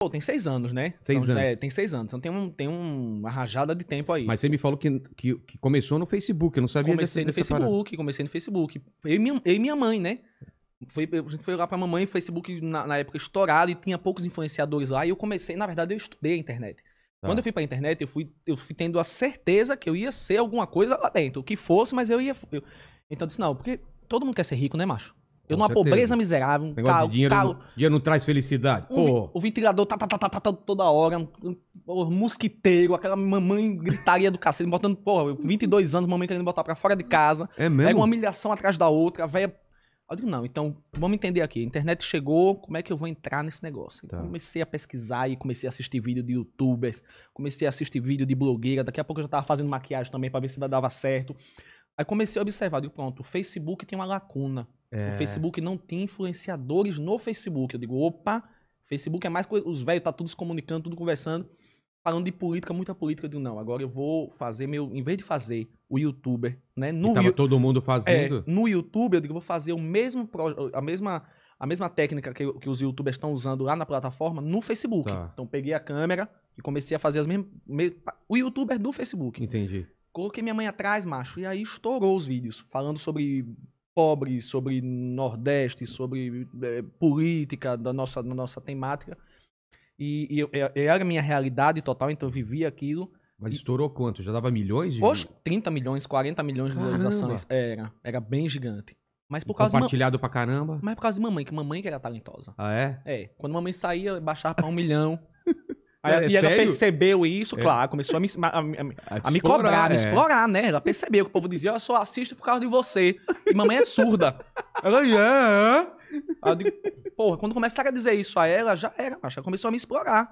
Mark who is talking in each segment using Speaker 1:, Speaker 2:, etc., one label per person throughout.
Speaker 1: Pô, tem seis anos, né? Seis então, anos. É, tem seis anos. Então tem, um, tem uma rajada de tempo aí. Mas você me falou que, que, que começou no Facebook, eu não sabia comecei dessa, dessa Facebook, Comecei no Facebook, comecei no Facebook. Eu e minha, eu e minha mãe, né? Foi, a gente foi lá pra mamãe, Facebook na, na, época estourado e tinha poucos influenciadores lá. E eu comecei, na verdade, eu estudei a internet. Tá. Quando eu fui pra internet, eu fui, eu fui tendo a certeza que eu ia ser alguma coisa lá dentro. O que fosse, mas eu ia. Eu... Então eu disse, não, porque todo mundo quer ser rico, né, macho? Eu numa certeza. pobreza miserável. um carro, de dinheiro, calo, não, dinheiro não traz felicidade. Um, o ventilador tá, tá, tá, tá, tá toda hora. Um, um, mosquiteiro, aquela mamãe gritaria do cacete, botando, porra, 22 anos, mamãe querendo botar pra fora de casa. É mesmo? Pega uma humilhação atrás da outra, velha. Eu digo, não, então vamos entender aqui. A internet chegou, como é que eu vou entrar nesse negócio? Tá. Comecei a pesquisar e comecei a assistir vídeo de youtubers, comecei a assistir vídeo de blogueira. Daqui a pouco eu já tava fazendo maquiagem também pra ver se dava certo. Aí comecei a observar, digo, pronto, o Facebook tem uma lacuna. É. O Facebook não tem influenciadores no Facebook. Eu digo, opa, Facebook é mais os velhos tá tudo se comunicando, tudo conversando, falando de política, muita política. Eu digo, não, agora eu vou fazer meu, em vez de fazer o youtuber, né, no que tava todo mundo fazendo. É, no YouTube, eu digo, vou fazer o mesmo a mesma a mesma técnica que, que os youtubers estão usando lá na plataforma no Facebook. Tá. Então peguei a câmera e comecei a fazer as mesmas o youtuber do Facebook. Entendi. Coloquei minha mãe é atrás, macho. E aí estourou os vídeos, falando sobre pobre, sobre Nordeste, sobre é, política, da nossa, da nossa temática. E, e eu, eu, é, era a minha realidade total, então eu vivia aquilo. Mas estourou quanto? Já dava milhões de. Poxa, 30 milhões, 40 milhões de visualizações. Era. Era bem gigante. Mas por causa compartilhado ma... pra caramba. Mas por causa de mamãe, que mamãe que era talentosa. Ah, é? É. Quando mamãe saía, baixava pra um milhão. Aí, é, e sério? ela percebeu isso, é. claro, começou a me, a, a, a me cobrar, a me é. explorar, né? Ela percebeu que o povo dizia, eu só assisto por causa de você. E mamãe é surda. ela, yeah. é. é? porra, quando começaram a dizer isso a ela, já era, acho. Ela começou a me explorar.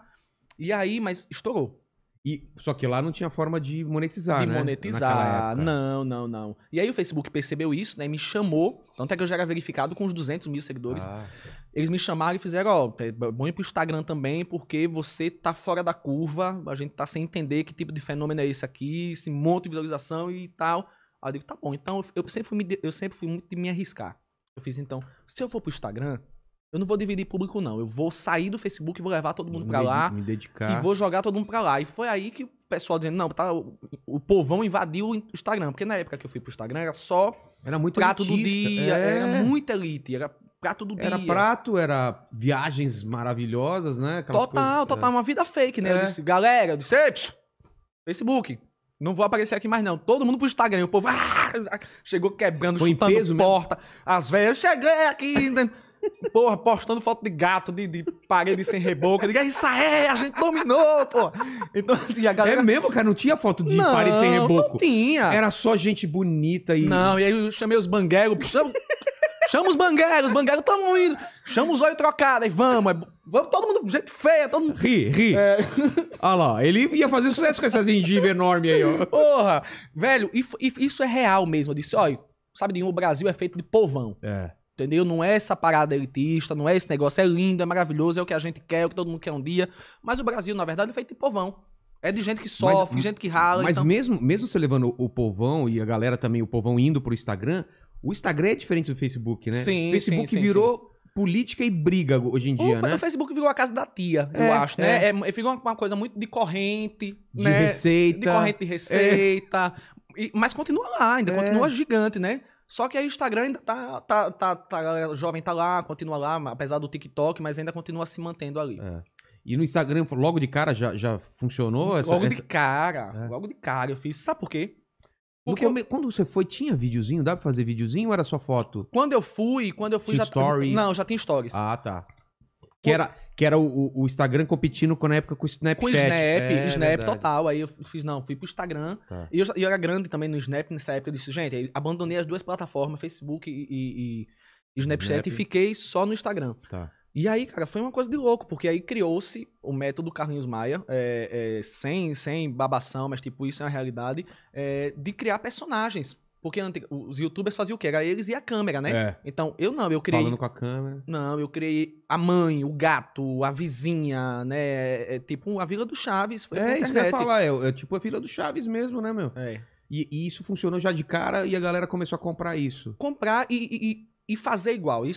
Speaker 1: E aí, mas estourou. E, só que lá não tinha forma de monetizar, de né? De monetizar, não, não, não. E aí o Facebook percebeu isso, né? Me chamou, tanto é que eu já era verificado com uns 200 mil seguidores. Ah. Eles me chamaram e fizeram, ó, oh, é bom ir pro Instagram também, porque você tá fora da curva, a gente tá sem entender que tipo de fenômeno é esse aqui, esse monte de visualização e tal. Aí eu digo, tá bom, então eu sempre fui, eu sempre fui muito de me arriscar. Eu fiz, então, se eu for pro Instagram, eu não vou dividir público, não. Eu vou sair do Facebook, vou levar todo mundo me pra lá. Me dedicar. E vou jogar todo mundo pra lá. E foi aí que o pessoal dizendo, não, tá, o, o povão invadiu o Instagram. Porque na época que eu fui pro Instagram era só era muito prato elitista. do dia, é. era muita elite, era prato do era dia. Era prato, era viagens maravilhosas, né? Aquelas total, coisas, total, é. uma vida fake, né? É. Eu disse, galera, eu disse, Facebook, não vou aparecer aqui mais, não. Todo mundo pro Instagram. O povo ah, chegou quebrando, Foi chutando peso porta. Mesmo? As velhas, cheguei aqui. porra, postando foto de gato, de, de parede sem reboca. Diga, isso é, a gente dominou, pô. Então, assim, a galera. É mesmo, cara, não tinha foto de não, parede sem reboco. Não tinha. Era só gente bonita e. Não, e aí eu chamei os bangueiros. Chamo, chama os bangueiros, os bangueiros estão indo. Chama os olhos trocados, aí vamos. vamos todo mundo, gente feia, todo mundo. Ri, ri. É. Olha lá, ele ia fazer sucesso com essas gengivas enormes aí, ó. Porra, velho, e, isso é real mesmo. Eu disse, olha, sabe de um, o Brasil é feito de povão. É. Entendeu? Não é essa parada elitista, não é esse negócio. É lindo, é maravilhoso, é o que a gente quer, é o que todo mundo quer um dia. Mas o Brasil, na verdade, é feito de povão. É de gente que sofre, mas, gente que rala. Mas então... mesmo, mesmo você levando o povão e a galera também, o povão indo pro Instagram, o Instagram é diferente do Facebook, né? Sim, o Facebook sim, sim, virou sim. política e briga hoje em dia, o, né? O Facebook virou a casa da tia, é, eu acho, né? É, ficou é, é, uma, uma, coisa muito de corrente, de né? receita. De corrente de é. receita. É. E, mas continua lá, ainda continua gigante, né? Só que aí o Instagram ainda tá, tá, tá, tá jovem tá lá, continua lá, apesar do TikTok, mas ainda continua se mantendo ali. É. E no Instagram, logo de cara, já, já funcionou? Essa, logo essa... de cara, é. logo de cara eu fiz. Sabe por quê? Porque eu... quando você foi, tinha videozinho? Dá pra fazer videozinho ou era só foto? Quando eu fui, quando eu fui tinha já... Story? Não, já tem stories. Ah, tá. Que era, que era o, o Instagram competindo com, na época com o Snapchat. Com o Snap, é, Snap é total. Aí eu fiz, não, fui pro Instagram. Tá. E eu, eu, era grande também no Snap nessa época. Eu disse, gente, abandonei as duas plataformas, Facebook e, e, e Snapchat, Snap. e fiquei só no Instagram. Tá. E aí, cara, foi uma coisa de louco, porque aí criou-se o método Carlinhos Maia, é, é, sem, sem babação, mas tipo, isso é uma realidade, é, de criar personagens porque os youtubers faziam o quê? Era eles e a câmera, né? É. Então, eu não, eu criei. Falando com a câmera. Não, eu criei a mãe, o gato, a vizinha, né? É, é tipo a Vila do Chaves. Foi é, isso que eu ia falar. É, é, tipo a Vila do Chaves mesmo, né, meu? É. E, e, isso funcionou já de cara e a galera começou a comprar isso. Comprar e, e, e fazer igual. Isso